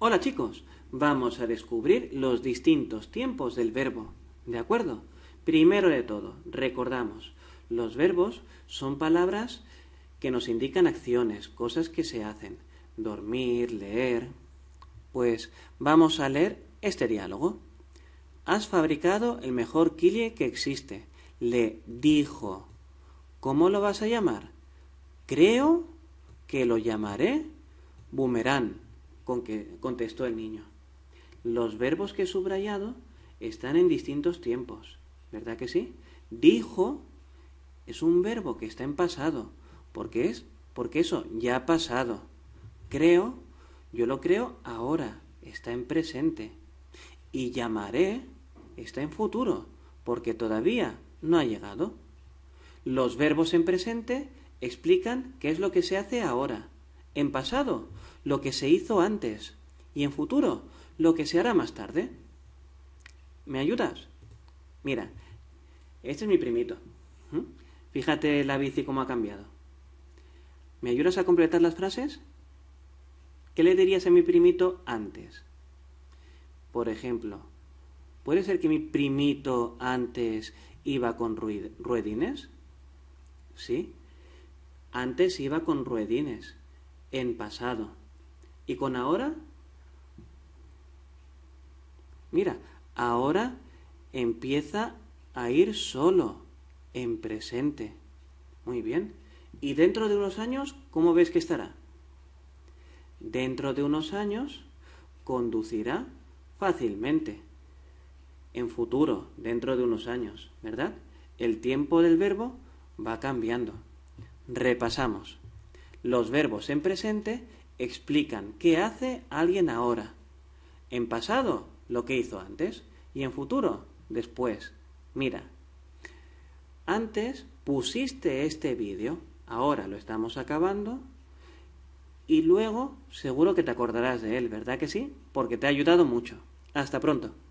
Hola chicos, vamos a descubrir los distintos tiempos del verbo. ¿De acuerdo? Primero de todo, recordamos, los verbos son palabras que nos indican acciones, cosas que se hacen. Dormir, leer. Pues vamos a leer este diálogo. Has fabricado el mejor kilie que existe. Le dijo. ¿Cómo lo vas a llamar? Creo que lo llamaré boomerang con que contestó el niño. Los verbos que he subrayado están en distintos tiempos, ¿verdad que sí? Dijo es un verbo que está en pasado, porque es porque eso ya ha pasado. Creo, yo lo creo ahora, está en presente. Y llamaré está en futuro, porque todavía no ha llegado. Los verbos en presente explican qué es lo que se hace ahora en pasado lo que se hizo antes y en futuro lo que se hará más tarde. ¿Me ayudas? Mira, este es mi primito. ¿Mm? Fíjate la bici cómo ha cambiado. ¿Me ayudas a completar las frases? ¿Qué le dirías a mi primito antes? Por ejemplo, ¿puede ser que mi primito antes iba con ruedines? Sí, antes iba con ruedines en pasado. ¿Y con ahora? Mira, ahora empieza a ir solo en presente. Muy bien. ¿Y dentro de unos años cómo ves que estará? Dentro de unos años conducirá fácilmente. En futuro, dentro de unos años, ¿verdad? El tiempo del verbo va cambiando. Repasamos. Los verbos en presente explican qué hace alguien ahora. En pasado, lo que hizo antes. Y en futuro, después. Mira, antes pusiste este vídeo, ahora lo estamos acabando. Y luego seguro que te acordarás de él, ¿verdad que sí? Porque te ha ayudado mucho. Hasta pronto.